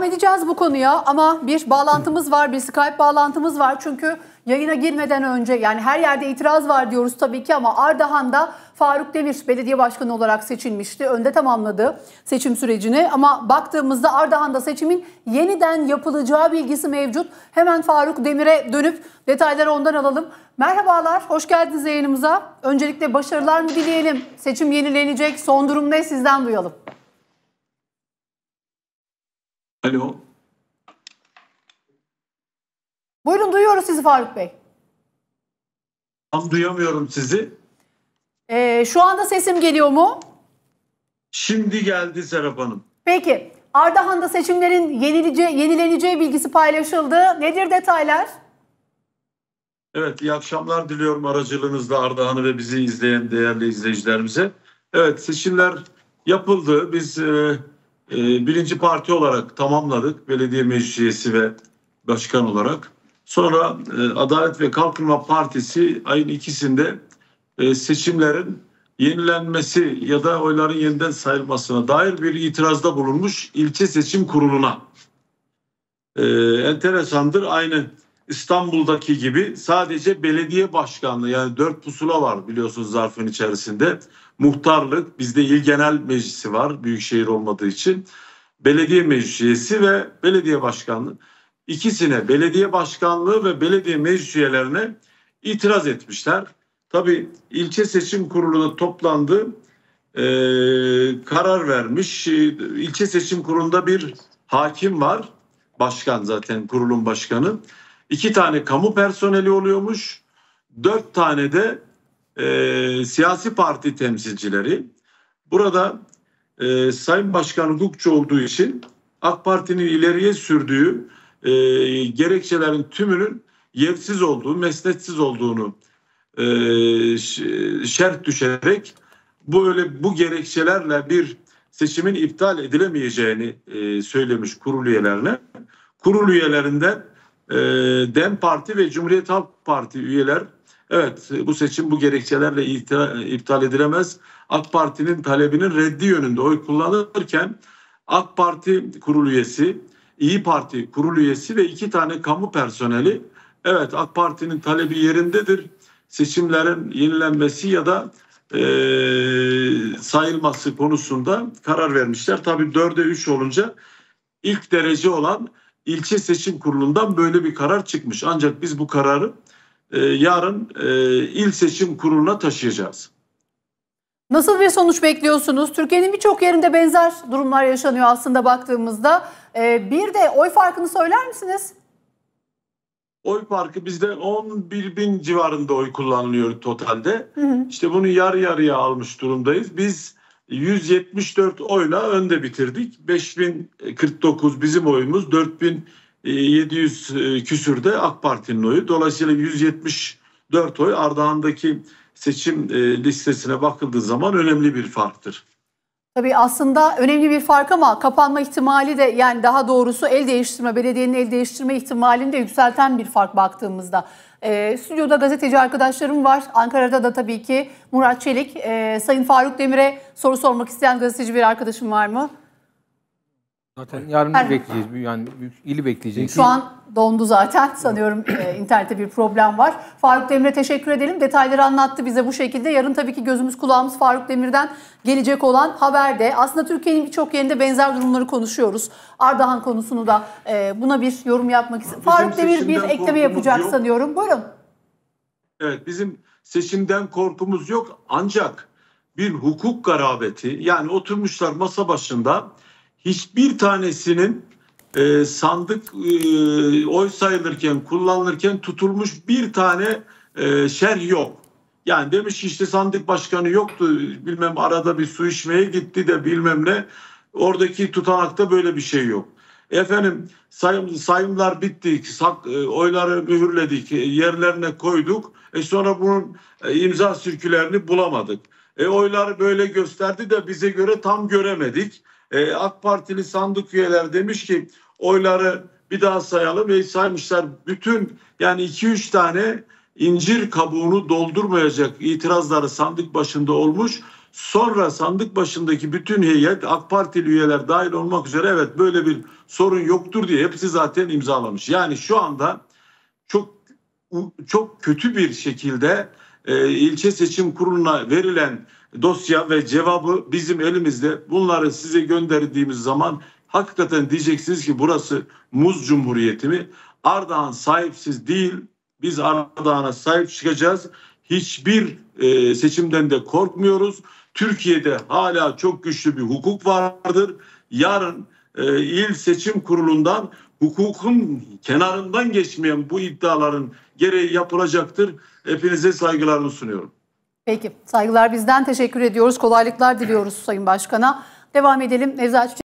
Devam edeceğiz bu konuya ama bir bağlantımız var, bir Skype bağlantımız var. Çünkü yayına girmeden önce yani her yerde itiraz var diyoruz tabii ki ama Ardahan'da Faruk Demir belediye başkanı olarak seçilmişti. Önde tamamladı seçim sürecini ama baktığımızda Ardahan'da seçimin yeniden yapılacağı bilgisi mevcut. Hemen Faruk Demir'e dönüp detayları ondan alalım. Merhabalar, hoş geldiniz yayınımıza. Öncelikle başarılar mı dileyelim? Seçim yenilenecek, son durum ne sizden duyalım. Alo. Buyurun duyuyoruz sizi Faruk Bey. Tam duyamıyorum sizi. Ee, şu anda sesim geliyor mu? Şimdi geldi Serap Hanım. Peki. Ardahan'da seçimlerin yenilece, yenileneceği bilgisi paylaşıldı. Nedir detaylar? Evet, iyi akşamlar diliyorum aracılığınızla Ardahan'ı ve bizi izleyen değerli izleyicilerimize. Evet, seçimler yapıldı. Biz e, ee, birinci parti olarak tamamladık belediye meclisi ve başkan olarak. Sonra e, Adalet ve Kalkınma Partisi ayın ikisinde e, seçimlerin yenilenmesi ya da oyların yeniden sayılmasına dair bir itirazda bulunmuş ilçe seçim kuruluna. E, enteresandır aynı İstanbul'daki gibi sadece belediye başkanlığı yani dört pusula var biliyorsunuz zarfın içerisinde. Muhtarlık, bizde il genel meclisi var büyükşehir olmadığı için. Belediye meclisi ve belediye başkanlığı. İkisine belediye başkanlığı ve belediye meclis üyelerine itiraz etmişler. tabi ilçe seçim kurulunda toplandı, e, karar vermiş. İlçe seçim kurulunda bir hakim var, başkan zaten kurulun başkanı iki tane kamu personeli oluyormuş, dört tane de e, siyasi parti temsilcileri. Burada e, Sayın Başkan hukukçu olduğu için AK Parti'nin ileriye sürdüğü e, gerekçelerin tümünün yersiz olduğu, mesnetsiz olduğunu e, şerh düşerek bu öyle bu gerekçelerle bir seçimin iptal edilemeyeceğini e, söylemiş kurul üyelerine. Kurul üyelerinden e, DEM Parti ve Cumhuriyet Halk Parti üyeler evet bu seçim bu gerekçelerle iptal, edilemez. AK Parti'nin talebinin reddi yönünde oy kullanırken AK Parti kurul üyesi, İyi Parti kurul üyesi ve iki tane kamu personeli evet AK Parti'nin talebi yerindedir. Seçimlerin yenilenmesi ya da e, sayılması konusunda karar vermişler. Tabii dörde üç olunca ilk derece olan ilçe seçim kurulundan böyle bir karar çıkmış. Ancak biz bu kararı e, yarın e, il seçim kuruluna taşıyacağız. Nasıl bir sonuç bekliyorsunuz? Türkiye'nin birçok yerinde benzer durumlar yaşanıyor aslında baktığımızda. E, bir de oy farkını söyler misiniz? Oy farkı bizde 11 bin civarında oy kullanılıyor totalde. Hı hı. İşte bunu yarı yarıya almış durumdayız. Biz 174 oyla önde bitirdik. 5049 bizim oyumuz, 4700 küsür de AK Parti'nin oyu. Dolayısıyla 174 oy Ardahan'daki seçim e, listesine bakıldığı zaman önemli bir farktır. Tabii aslında önemli bir fark ama kapanma ihtimali de yani daha doğrusu el değiştirme, belediyenin el değiştirme ihtimalini de yükselten bir fark baktığımızda. E, stüdyoda gazeteci arkadaşlarım var. Ankara'da da tabii ki Murat Çelik. E, Sayın Faruk Demir'e soru sormak isteyen gazeteci bir arkadaşım var mı? Zaten yarın Her bekleyeceğiz. Yani ili bekleyeceğiz. Şu an dondu zaten. Sanıyorum e, internette bir problem var. Faruk Demir'e teşekkür edelim. Detayları anlattı bize bu şekilde. Yarın tabii ki gözümüz kulağımız Faruk Demir'den gelecek olan haberde. Aslında Türkiye'nin birçok yerinde benzer durumları konuşuyoruz. Ardahan konusunu da e, buna bir yorum yapmak istiyorum. Faruk Demir bir ekleme yapacak yok. sanıyorum. Buyurun. Evet bizim seçimden korkumuz yok ancak bir hukuk garabeti yani oturmuşlar masa başında hiçbir tanesinin e, sandık e, oy sayılırken kullanılırken tutulmuş bir tane e, şerh yok. Yani demiş ki işte sandık başkanı yoktu bilmem arada bir su içmeye gitti de bilmem ne. Oradaki tutanakta böyle bir şey yok. Efendim sayım, sayımlar bitti, sak, e, oyları mühürledik, e, yerlerine koyduk. E sonra bunun e, imza sirkülerini bulamadık. E oylar böyle gösterdi de bize göre tam göremedik e, AK Partili sandık üyeler demiş ki oyları bir daha sayalım ve saymışlar bütün yani 2-3 tane incir kabuğunu doldurmayacak itirazları sandık başında olmuş. Sonra sandık başındaki bütün heyet AK Partili üyeler dahil olmak üzere evet böyle bir sorun yoktur diye hepsi zaten imzalamış. Yani şu anda çok çok kötü bir şekilde e, ilçe seçim kuruluna verilen dosya ve cevabı bizim elimizde. Bunları size gönderdiğimiz zaman hakikaten diyeceksiniz ki burası muz cumhuriyeti mi? Ardahan sahipsiz değil. Biz Ardahan'a sahip çıkacağız. Hiçbir e, seçimden de korkmuyoruz. Türkiye'de hala çok güçlü bir hukuk vardır. Yarın e, il seçim kurulundan hukukun kenarından geçmeyen bu iddiaların gereği yapılacaktır. Hepinize saygılarımı sunuyorum. Peki saygılar bizden teşekkür ediyoruz. Kolaylıklar diliyoruz Sayın Başkan'a. Devam edelim. Nevzat